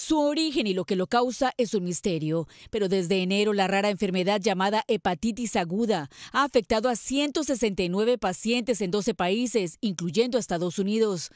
Su origen y lo que lo causa es un misterio, pero desde enero la rara enfermedad llamada hepatitis aguda ha afectado a 169 pacientes en 12 países, incluyendo Estados Unidos.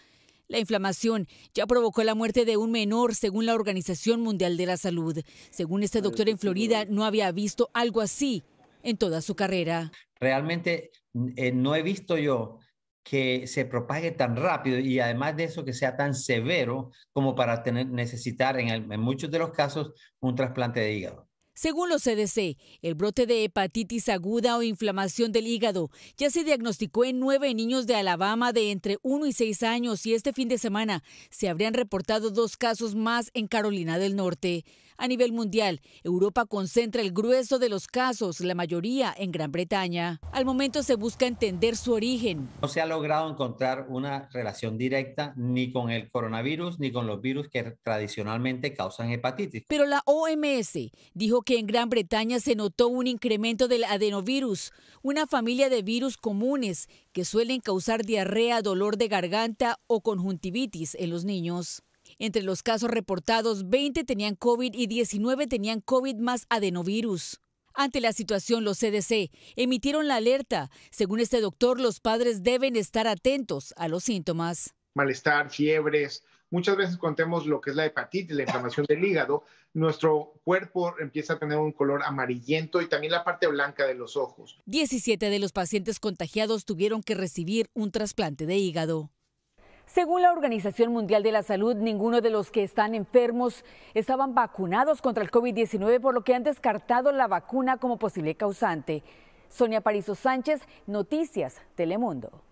La inflamación ya provocó la muerte de un menor, según la Organización Mundial de la Salud. Según este doctor en Florida, no había visto algo así en toda su carrera. Realmente eh, no he visto yo que se propague tan rápido y además de eso que sea tan severo como para tener, necesitar en, en muchos de los casos un trasplante de hígado. Según los CDC, el brote de hepatitis aguda o inflamación del hígado ya se diagnosticó en nueve niños de Alabama de entre 1 y 6 años y este fin de semana se habrían reportado dos casos más en Carolina del Norte. A nivel mundial, Europa concentra el grueso de los casos, la mayoría en Gran Bretaña. Al momento se busca entender su origen. No se ha logrado encontrar una relación directa ni con el coronavirus ni con los virus que tradicionalmente causan hepatitis. Pero la OMS dijo que en Gran Bretaña se notó un incremento del adenovirus, una familia de virus comunes que suelen causar diarrea, dolor de garganta o conjuntivitis en los niños. Entre los casos reportados, 20 tenían COVID y 19 tenían COVID más adenovirus. Ante la situación, los CDC emitieron la alerta. Según este doctor, los padres deben estar atentos a los síntomas malestar, fiebres. Muchas veces contemos lo que es la hepatitis, la inflamación del hígado, nuestro cuerpo empieza a tener un color amarillento y también la parte blanca de los ojos. 17 de los pacientes contagiados tuvieron que recibir un trasplante de hígado. Según la Organización Mundial de la Salud, ninguno de los que están enfermos estaban vacunados contra el COVID-19, por lo que han descartado la vacuna como posible causante. Sonia Parizo Sánchez, Noticias Telemundo.